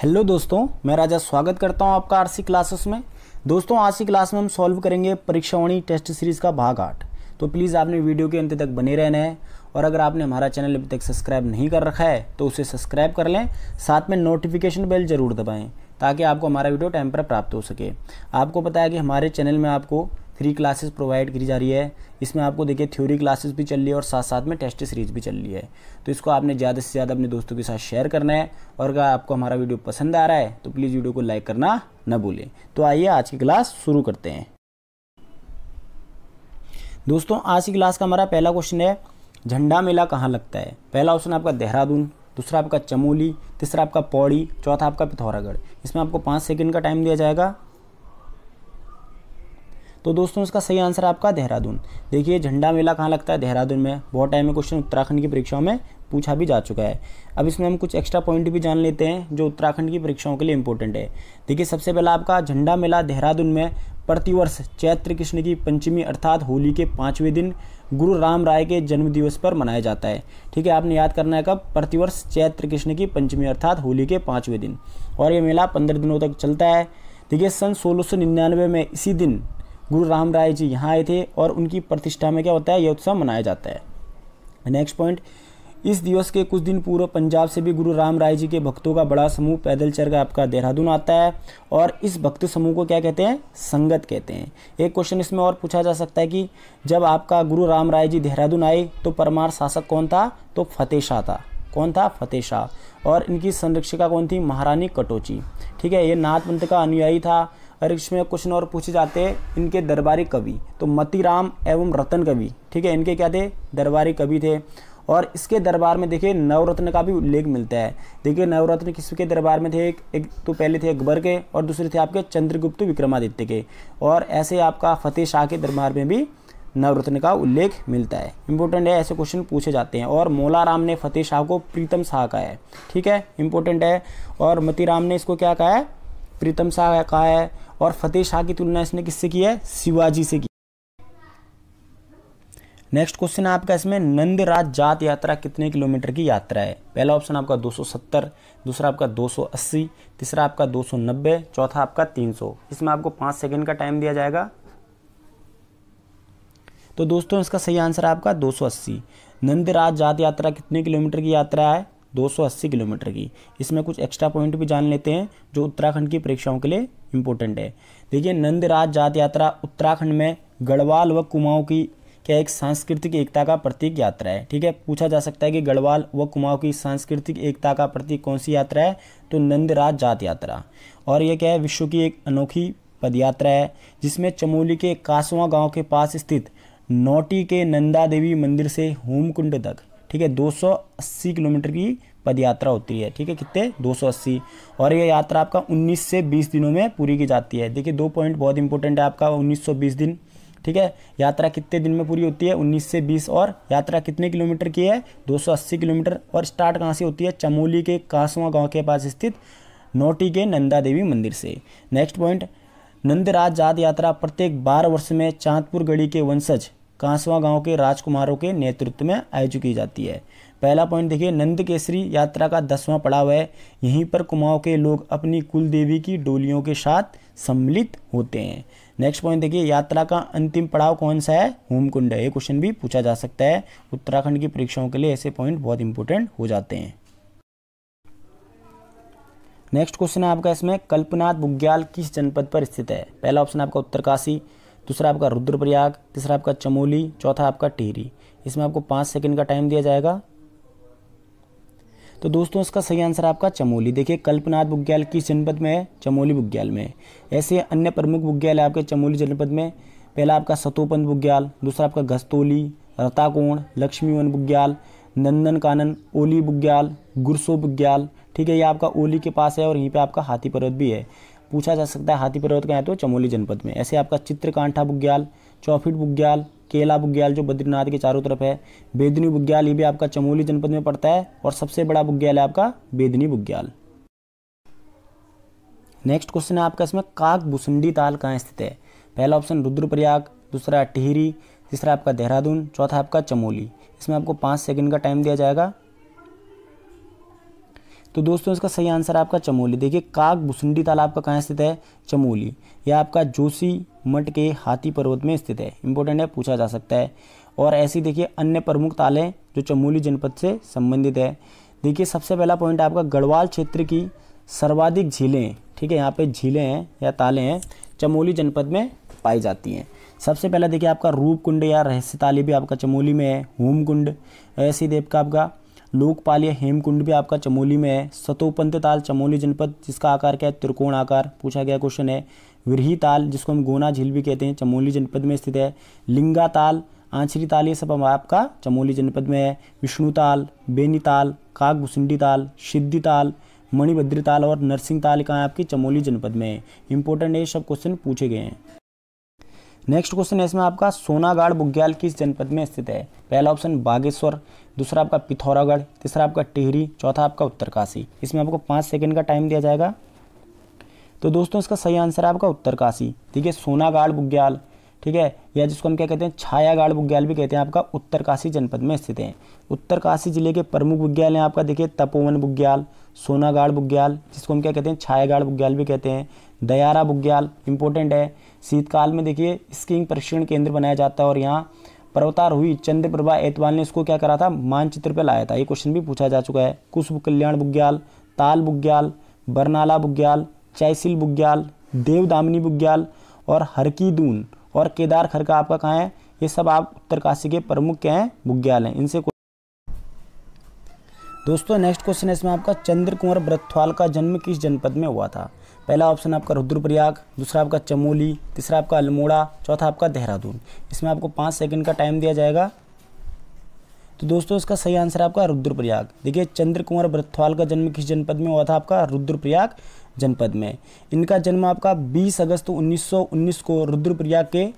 hello दोस्तों मैं राजा स्वागत करता हूं आपका आरसी क्लासेस में दोस्तों आज की क्लास में हम सॉल्व करेंगे परीक्षावाणी टेस्ट सीरीज़ का भाग आठ तो प्लीज़ आपने वीडियो के अंत तक बने रहना है और अगर आपने हमारा चैनल अभी तक सब्सक्राइब नहीं कर रखा है तो उसे सब्सक्राइब कर लें साथ में नोटिफिकेशन बेल ज़रूर दबाएँ ताकि आपको हमारा वीडियो टाइम पर प्राप्त हो सके आपको पता है कि हमारे चैनल में आपको फ्री क्लासेस प्रोवाइड करी जा रही है इसमें आपको देखिए थ्योरी क्लासेस भी चल रही है और साथ साथ में टेस्ट सीरीज भी चल रही है तो इसको आपने ज़्यादा से ज़्यादा अपने दोस्तों के साथ शेयर करना है और अगर आपको हमारा वीडियो पसंद आ रहा है तो प्लीज़ वीडियो को लाइक करना न भूलें तो आइए आज की क्लास शुरू करते हैं दोस्तों आज की क्लास का हमारा पहला क्वेश्चन है झंडा मेला कहाँ लगता है पहला ऑप्शन आपका देहरादून दूसरा आपका चमोली तीसरा आपका पौड़ी चौथा आपका पिथौरागढ़ इसमें आपको पाँच सेकंड का टाइम दिया जाएगा तो दोस्तों इसका सही आंसर आपका देहरादून देखिए झंडा मेला कहाँ लगता है देहरादून में बहुत टाइम में क्वेश्चन उत्तराखंड की परीक्षाओं में पूछा भी जा चुका है अब इसमें हम कुछ एक्स्ट्रा पॉइंट भी जान लेते हैं जो उत्तराखंड की परीक्षाओं के लिए इंपॉर्टेंट है देखिए सबसे पहला आपका झंडा मेला देहरादून में प्रतिवर्ष चैत्र कृष्ण की पंचमी अर्थात होली के पाँचवें दिन गुरु राम राय के जन्म दिवस पर मनाया जाता है ठीक है आपने याद करना है कब प्रतिवर्ष चैत्र कृष्ण की पंचमी अर्थात होली के पाँचवें दिन और ये मेला पंद्रह दिनों तक चलता है देखिए सन सोलह में इसी दिन गुरु राम राय जी यहाँ आए थे और उनकी प्रतिष्ठा में क्या होता है यह उत्सव मनाया जाता है नेक्स्ट पॉइंट इस दिवस के कुछ दिन पूर्व पंजाब से भी गुरु राम राय जी के भक्तों का बड़ा समूह पैदल चर का आपका देहरादून आता है और इस भक्त समूह को क्या कहते हैं संगत कहते हैं एक क्वेश्चन इसमें और पूछा जा सकता है कि जब आपका गुरु राम राय जी देहरादून आए तो परमार शासक कौन था तो फतेह शाह था कौन था फतेह शाह और इनकी संरक्षिका कौन थी महारानी कटोची ठीक है ये नाथ पंथ का अनुयायी था अरे इसमें क्वेश्चन और पूछे जाते हैं इनके दरबारी कवि तो मतीराम एवं रतन कवि ठीक है इनके क्या थे दरबारी कवि थे और इसके दरबार में देखिए नवरत्न का भी उल्लेख मिलता है देखिए नवरत्न किसके दरबार में थे एक, एक तो पहले थे अकबर के और दूसरे थे आपके चंद्रगुप्त विक्रमादित्य के और ऐसे आपका फतेह शाह के दरबार में भी नवरत्न का उल्लेख मिलता है इंपॉर्टेंट है ऐसे क्वेश्चन पूछे जाते हैं और मोलाराम ने फतेह शाह को प्रीतम शाह कहा है ठीक है इंपॉर्टेंट है और मतीराम ने इसको क्या कहा है प्रीतम शाह कहा है और फतेह शाह की तुलना इसने किससे की है शिवाजी से की नेक्स्ट क्वेश्चन आपका इसमें नंदराज जात यात्रा कितने किलोमीटर की यात्रा है पहला ऑप्शन आपका 270 दूसरा आपका 280 तीसरा आपका 290 चौथा आपका 300 इसमें आपको पांच सेकंड का टाइम दिया जाएगा तो दोस्तों इसका सही आंसर आपका 280 नंदराज जात यात्रा कितने किलोमीटर की यात्रा है 280 किलोमीटर की इसमें कुछ एक्स्ट्रा पॉइंट भी जान लेते हैं जो उत्तराखंड की परीक्षाओं के लिए इंपॉर्टेंट है देखिए नंदराज जात यात्रा उत्तराखंड में गढ़वाल व कुमाऊँ की क्या एक सांस्कृतिक एकता का प्रतीक यात्रा है ठीक है पूछा जा सकता है कि गढ़वाल व कुमाऊँ की सांस्कृतिक एकता का प्रतीक कौन सी यात्रा है तो नंदराज जात यात्रा और यह क्या है विश्व की एक अनोखी पदयात्रा है जिसमें चमोली के कासवा गांव के पास स्थित नोटी के नंदा देवी मंदिर से होमकुंड तक ठीक है 280 किलोमीटर की पदयात्रा होती है ठीक है कितने 280 और ये यात्रा आपका 19 से 20 दिनों में पूरी की जाती है देखिए दो पॉइंट बहुत इंपॉर्टेंट है आपका 1920 दिन ठीक है यात्रा कितने दिन में पूरी होती है 19 से 20 और यात्रा कितने किलोमीटर की है 280 किलोमीटर और स्टार्ट कहाँ से होती है चमोली के कासवा गाँव के पास स्थित नोटी के नंदा देवी मंदिर से नेक्स्ट पॉइंट नंदराज जात यात्रा प्रत्येक बारह वर्ष में चांदपुर गढ़ी के वंशज कांसवा गांव के राजकुमारों के नेतृत्व में आयोजित की जाती है पहला पॉइंट देखिए नंद केसरी यात्रा का दसवां पड़ाव है यहीं पर कुमाऊं के लोग अपनी कुल देवी की डोलियों के साथ सम्मिलित होते हैं नेक्स्ट पॉइंट देखिए यात्रा का अंतिम पड़ाव कौन सा है होमकुंड ये क्वेश्चन भी पूछा जा सकता है उत्तराखंड की परीक्षाओं के लिए ऐसे पॉइंट बहुत इंपॉर्टेंट हो जाते हैं नेक्स्ट क्वेश्चन है आपका इसमें कल्पनाथ बुग्याल किस जनपद पर स्थित है पहला ऑप्शन आपका उत्तरकाशी दूसरा आपका रुद्रप्रयाग तीसरा आपका चमोली चौथा आपका टिहरी इसमें आपको पाँच सेकेंड का टाइम दिया जाएगा तो दोस्तों इसका सही आंसर आपका चमोली देखिए कल्पनाथ बुग्याल किस जनपद में है चमोली बुग्याल में है ऐसे अन्य प्रमुख बुग्याल आपके चमोली जनपद में पहला आपका सतोपंत बुग्याल दूसरा आपका घस्तोली रताकोण लक्ष्मीवन बुग्याल नंदन कानन ओली बुग्याल गुरसो बुग्याल ठीक है ये आपका ओली के पास है और यहीं पे आपका हाथी पर्वत भी है पूछा जा सकता है हाथी पर्वत का है तो चमोली जनपद में ऐसे आपका चित्रकांठा बुग्याल चौफिट बुग्याल केला बुग्याल जो बद्रीनाथ के चारों तरफ है बेदनी बुग्याल ये भी आपका चमोली जनपद में पड़ता है और सबसे बड़ा बुग्याल है आपका बेदनी बुग्याल नेक्स्ट क्वेश्चन है आपका इसमें काक बुसुंडी ताल कहाँ स्थित है पहला ऑप्शन रुद्रप्रयाग दूसरा टिहरी तीसरा आपका देहरादून चौथा आपका चमोली इसमें आपको पाँच सेकंड का टाइम दिया जाएगा तो दोस्तों इसका सही आंसर आपका चमोली देखिए काग भुसुंडी तालाब का कहाँ स्थित है चमोली यह आपका जोशी मठ के हाथी पर्वत में स्थित है इंपॉर्टेंट है पूछा जा सकता है और ऐसी देखिए अन्य प्रमुख ताल हैं जो चमोली जनपद से संबंधित है देखिए सबसे पहला पॉइंट आपका गढ़वाल क्षेत्र की सर्वाधिक झीलें ठीक है यहाँ पे झीलें हैं या ताले हैं चमोली जनपद में पाई जाती हैं सबसे पहला देखिए आपका रूप कुंड या रहस्य ताली भी आपका चमोली में है होम कुंड ऐसी देव का आपका लोकपाल या हेमकुंड भी आपका चमोली में है सतोपंत ताल चमोली जनपद जिसका आकार क्या है त्रिकोण आकार पूछा गया क्वेश्चन है विरही ताल जिसको हम गोना झील भी कहते हैं चमोली जनपद में स्थित है लिंगा ताल आंचरी ताल ये सब हम आपका चमोली जनपद में है विष्णु ताल बेनी ताल काकभुसुंडी ताल सिद्धि ताल मणिभद्री ताल और नरसिंह ताल कहाँ आपकी चमोली जनपद में है इंपॉर्टेंट ये सब क्वेश्चन पूछे गए हैं नेक्स्ट क्वेश्चन है इसमें आपका सोनागाढ़ बुग्याल किस जनपद में स्थित है पहला ऑप्शन बागेश्वर दूसरा आपका पिथौरागढ़ तीसरा आपका टिहरी चौथा आपका उत्तरकाशी इसमें आपको पाँच सेकेंड का टाइम दिया जाएगा तो दोस्तों इसका सही आंसर है आपका उत्तरकाशी ठीक है सोनागाढ़ बुग्याल ठीक है या जिसको हम क्या कहते हैं छायागाढ़ बुग्याल भी कहते हैं आपका उत्तरकाशी जनपद में स्थित है उत्तरकाशी जिले के प्रमुख बुग्याल हैं आपका देखिए तपोवन बुग्याल सोनागाड़ बुग्याल जिसको हम क्या कहते हैं छायागाड़ बुग्याल भी कहते हैं दयारा बुग्याल इंपॉर्टेंट है शीतकाल में देखिए स्कीइंग प्रशिक्षण केंद्र बनाया जाता है और यहाँ हुई चंद्रप्रभा एतवाल ने इसको क्या करा था मानचित्र पर लाया था ये क्वेश्चन भी पूछा जा चुका है कुश कल्याण बुग्याल ताल बुग्याल बरनाला बुग्याल चैसिल बुग्याल देवदामिनी बुग्याल और हरकी दून और केदार खरका आपका कहाँ है ये सब आप उत्तरकाशी के प्रमुख क्या हैं बुग्याल हैं इनसे दोस्तों नेक्स्ट क्वेश्चन है इसमें आपका चंद्र कुंवर ब्रथवाल का जन्म किस जनपद में हुआ था पहला ऑप्शन आपका रुद्रप्रयाग दूसरा आपका चमोली तीसरा आपका अल्मोड़ा चौथा आपका देहरादून इसमें आपको पाँच सेकंड का टाइम दिया जाएगा तो दोस्तों इसका सही आंसर आपका रुद्रप्रयाग देखिए चंद्र कुंवर ब्रथवाल का जन्म किस जनपद में हुआ था आपका रुद्रप्रयाग जनपद में इनका जन्म आपका बीस अगस्त उन्नीस को रुद्रप्रयाग के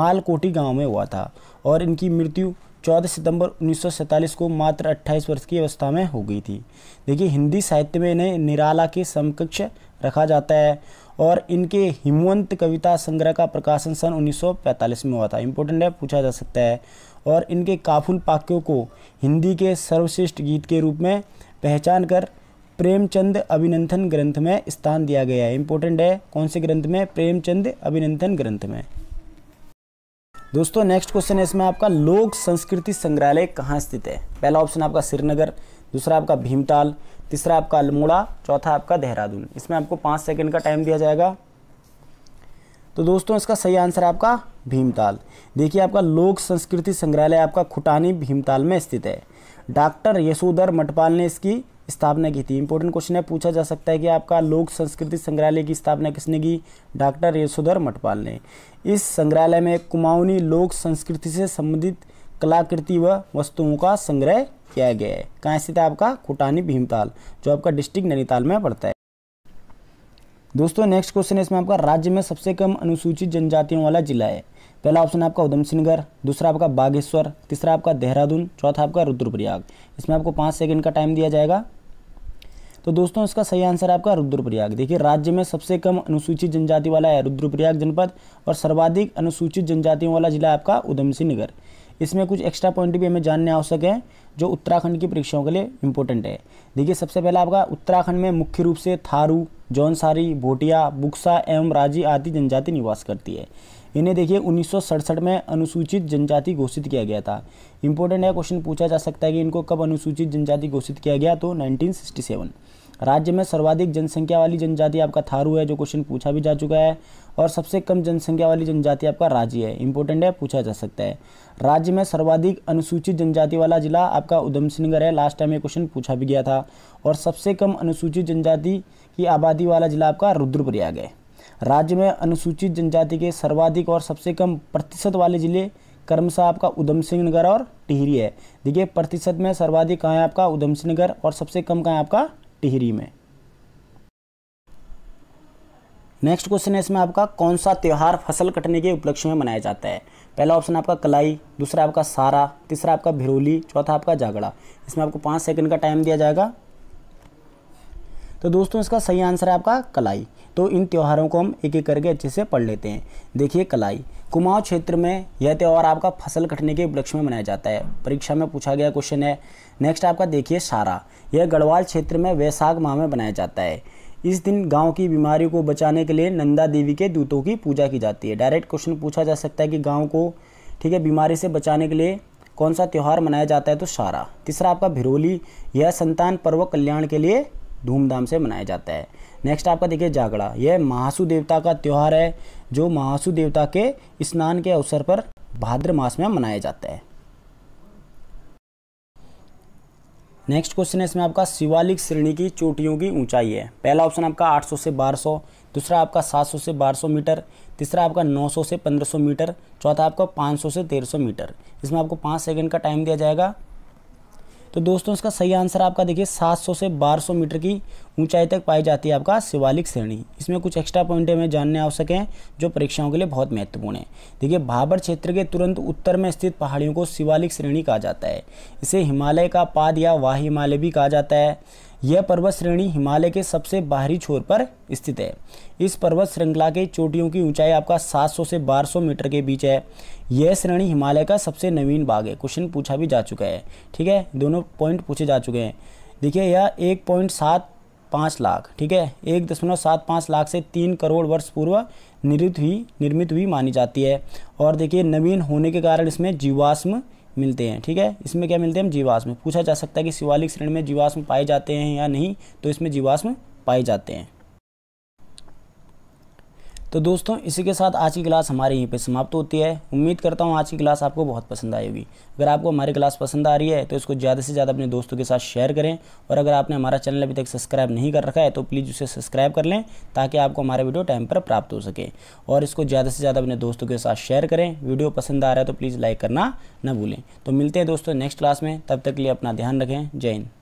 मालकोटी गाँव में हुआ था और इनकी मृत्यु 14 सितंबर 1947 को मात्र 28 वर्ष की अवस्था में हो गई थी देखिए हिंदी साहित्य में इन्हें निराला के समकक्ष रखा जाता है और इनके हिमवंत कविता संग्रह का प्रकाशन सन 1945 में हुआ था इम्पोर्टेंट है पूछा जा सकता है और इनके काफुल पाक्यों को हिंदी के सर्वश्रेष्ठ गीत के रूप में पहचान कर प्रेमचंद अभिनंदन ग्रंथ में स्थान दिया गया है इम्पोर्टेंट है कौन से ग्रंथ में प्रेमचंद अभिनंदन ग्रंथ में दोस्तों नेक्स्ट क्वेश्चन है इसमें आपका लोक संस्कृति संग्रहालय कहाँ स्थित है पहला ऑप्शन आपका श्रीनगर दूसरा आपका भीमताल तीसरा आपका अल्मोड़ा चौथा आपका देहरादून इसमें आपको पाँच सेकेंड का टाइम दिया जाएगा तो दोस्तों इसका सही आंसर आपका भीमताल देखिए आपका लोक संस्कृति संग्रहालय आपका खुटानी भीमताल में स्थित है डॉक्टर यशोधर मटपाल ने इसकी स्थापना की थी इंपॉर्टेंट क्वेश्चन है पूछा जा सकता है कि आपका लोक संस्कृति संग्रहालय की स्थापना किसने की डॉक्टर यशोधर मठपाल ने इस संग्रहालय में कुमाऊनी लोक संस्कृति से संबंधित कलाकृति व वस्तुओं का संग्रह किया गया है कहाँ स्थित है आपका कुटानी भीमताल जो आपका डिस्ट्रिक्ट नैनीताल में पड़ता है दोस्तों नेक्स्ट क्वेश्चन है इसमें आपका राज्य में सबसे कम अनुसूचित जनजातियों वाला जिला है पहला ऑप्शन आपका उधम सिंहगढ़ दूसरा आपका बागेश्वर तीसरा आपका देहरादून चौथा आपका रुद्रप्रयाग इसमें आपको पाँच सेकंड का टाइम दिया जाएगा तो दोस्तों इसका सही आंसर आपका रुद्रप्रयाग देखिए राज्य में सबसे कम अनुसूचित जनजाति वाला है रुद्रप्रयाग जनपद और सर्वाधिक अनुसूचित जनजातियों वाला जिला आपका उधम सिंह नगर इसमें कुछ एक्स्ट्रा पॉइंट भी हमें जानने आवश्यक है जो उत्तराखंड की परीक्षाओं के लिए इम्पोर्टेंट है देखिए सबसे पहला आपका उत्तराखंड में मुख्य रूप से थारू जौनसारी भोटिया बुक्सा एवं राजी आदि जनजाति निवास करती है इन्हें देखिए उन्नीस में अनुसूचित जनजाति घोषित किया गया था इंपॉर्टेंट है क्वेश्चन पूछा जा सकता है कि इनको कब अनुसूचित जनजाति घोषित किया गया तो 1967 राज्य में सर्वाधिक जनसंख्या वाली जनजाति आपका थारू है जो क्वेश्चन पूछा भी जा चुका है और सबसे कम जनसंख्या वाली जनजाति आपका राज्य है इंपॉर्टेंट है पूछा जा सकता है राज्य में सर्वाधिक अनुसूचित जनजाति वाला जिला आपका उधम है लास्ट टाइम ये क्वेश्चन पूछा भी गया था और सबसे कम अनुसूचित जनजाति की आबादी वाला जिला आपका रुद्रप्रयाग है राज्य में अनुसूचित जनजाति के सर्वाधिक और सबसे कम प्रतिशत वाले जिले कर्मशाह आपका उधम सिंह नगर और टिहरी है देखिए प्रतिशत में सर्वाधिक कहाँ है आपका उधम सिंह नगर और सबसे कम कहाँ है आपका टिहरी में नेक्स्ट क्वेश्चन है इसमें आपका कौन सा त्यौहार फसल कटने के उपलक्ष्य में मनाया जाता है पहला ऑप्शन आपका कलाई दूसरा आपका सारा तीसरा आपका भिरोली चौथा आपका जागड़ा इसमें आपको पाँच सेकंड का टाइम दिया जाएगा तो दोस्तों इसका सही आंसर है आपका कलाई तो इन त्योहारों को हम एक एक करके अच्छे से पढ़ लेते हैं देखिए कलाई कुमाऊं क्षेत्र में यह त्यौहार आपका फसल कटने के उपलक्ष्य में मनाया जाता है परीक्षा में पूछा गया क्वेश्चन है नेक्स्ट आपका देखिए सारा यह गढ़वाल क्षेत्र में वैशाख माह में मनाया जाता है इस दिन गांव की बीमारियों को बचाने के लिए नंदा देवी के दूतों की पूजा की जाती है डायरेक्ट क्वेश्चन पूछा जा सकता है कि गाँव को ठीक है बीमारी से बचाने के लिए कौन सा त्यौहार मनाया जाता है तो सारा तीसरा आपका भिरोली यह संतान पर्व कल्याण के लिए धूमधाम से मनाया जाता है नेक्स्ट आपका देखिए जागड़ा यह महासु देवता का त्यौहार है जो महासु देवता के स्नान के अवसर पर भाद्र मास में मनाया जाता है नेक्स्ट क्वेश्चन है इसमें आपका शिवालिक श्रेणी की चोटियों की ऊंचाई है पहला ऑप्शन आपका 800 से 1200 दूसरा आपका 700 से 1200 मीटर तीसरा आपका 900 से 1500 मीटर चौथा आपका 500 से 1300 मीटर इसमें आपको पाँच सेकंड का टाइम दिया जाएगा तो दोस्तों इसका सही आंसर आपका देखिए 700 से 1200 मीटर की ऊंचाई तक पाई जाती है आपका शिवालिक श्रेणी इसमें कुछ एक्स्ट्रा पॉइंट हमें जानने आवश्यक हैं जो परीक्षाओं के लिए बहुत महत्वपूर्ण है देखिए भाबर क्षेत्र के तुरंत उत्तर में स्थित पहाड़ियों को शिवालिक श्रेणी कहा जाता है इसे हिमालय का पाद या वाह हिमालय भी कहा जाता है यह पर्वत श्रेणी हिमालय के सबसे बाहरी छोर पर स्थित है इस पर्वत श्रृंखला के चोटियों की ऊंचाई आपका 700 से 1200 मीटर के बीच है यह श्रेणी हिमालय का सबसे नवीन भाग है क्वेश्चन पूछा भी जा चुका है ठीक है दोनों पॉइंट पूछे जा चुके हैं देखिए यह एक पॉइंट सात पाँच लाख ठीक है एक दशमलव सात पाँच लाख से तीन करोड़ वर्ष पूर्व निर्मित हुई निर्मित हुई मानी जाती है और देखिए नवीन होने के कारण इसमें जीवाश्म मिलते हैं ठीक है इसमें क्या मिलते हैं जीवाश्म पूछा जा सकता है कि शिवालिक श्रेणी में जीवाश्म पाए जाते हैं या नहीं तो इसमें जीवाश्म पाए जाते हैं तो दोस्तों इसी के साथ आज की क्लास हमारे यहीं पे समाप्त होती है उम्मीद करता हूँ आज की क्लास आपको बहुत पसंद आई होगी अगर आपको हमारी क्लास पसंद आ रही है तो इसको ज़्यादा से ज़्यादा अपने दोस्तों के साथ शेयर करें और अगर आपने हमारा चैनल अभी तक सब्सक्राइब नहीं कर रखा है तो प्लीज़ उसे सब्सक्राइब कर लें ताकि आपको हमारे वीडियो टाइम पर प्राप्त हो सके और इसको ज़्यादा से ज़्यादा अपने दोस्तों के साथ शेयर करें वीडियो पसंद आ रहा है तो प्लीज़ लाइक करना ना भूलें तो मिलते हैं दोस्तों नेक्स्ट क्लास में तब तक के लिए अपना ध्यान रखें जय हिंद